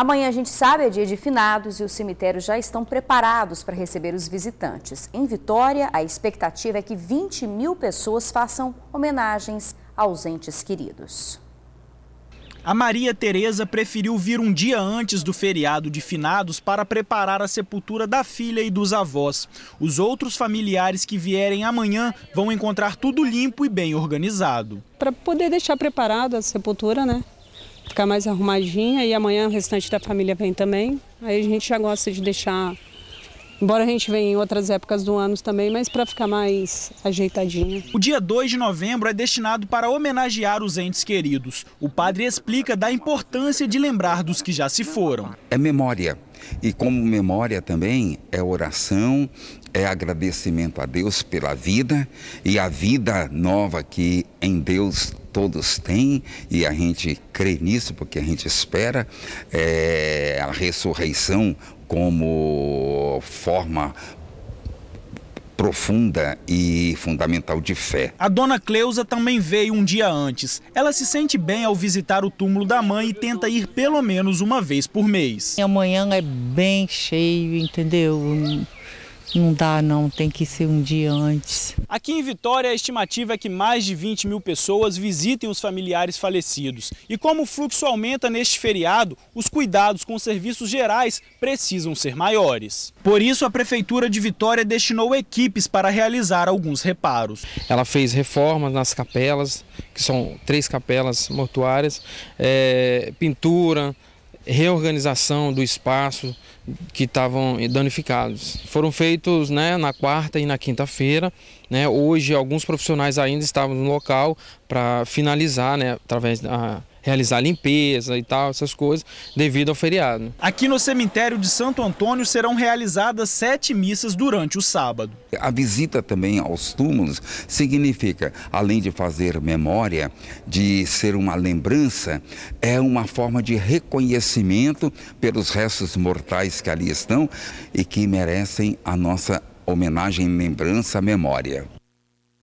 Amanhã a gente sabe é dia de finados e os cemitérios já estão preparados para receber os visitantes. Em Vitória, a expectativa é que 20 mil pessoas façam homenagens aos entes queridos. A Maria Tereza preferiu vir um dia antes do feriado de finados para preparar a sepultura da filha e dos avós. Os outros familiares que vierem amanhã vão encontrar tudo limpo e bem organizado. Para poder deixar preparada a sepultura, né? ficar mais arrumadinha e amanhã o restante da família vem também. Aí a gente já gosta de deixar Embora a gente venha em outras épocas do ano também, mas para ficar mais ajeitadinho. O dia 2 de novembro é destinado para homenagear os entes queridos. O padre explica da importância de lembrar dos que já se foram. É memória. E como memória também é oração, é agradecimento a Deus pela vida e a vida nova que em Deus todos têm e a gente crê nisso porque a gente espera é, a ressurreição como forma profunda e fundamental de fé. A dona Cleusa também veio um dia antes. Ela se sente bem ao visitar o túmulo da mãe e tenta ir pelo menos uma vez por mês. Amanhã é bem cheio, entendeu? Não dá não, tem que ser um dia antes. Aqui em Vitória, a estimativa é que mais de 20 mil pessoas visitem os familiares falecidos. E como o fluxo aumenta neste feriado, os cuidados com os serviços gerais precisam ser maiores. Por isso, a Prefeitura de Vitória destinou equipes para realizar alguns reparos. Ela fez reformas nas capelas, que são três capelas mortuárias, é, pintura, reorganização do espaço que estavam danificados. Foram feitos né, na quarta e na quinta-feira. Né? Hoje, alguns profissionais ainda estavam no local para finalizar, né, através da realizar limpeza e tal, essas coisas, devido ao feriado. Aqui no cemitério de Santo Antônio serão realizadas sete missas durante o sábado. A visita também aos túmulos significa, além de fazer memória, de ser uma lembrança, é uma forma de reconhecimento pelos restos mortais que ali estão e que merecem a nossa homenagem, lembrança, memória.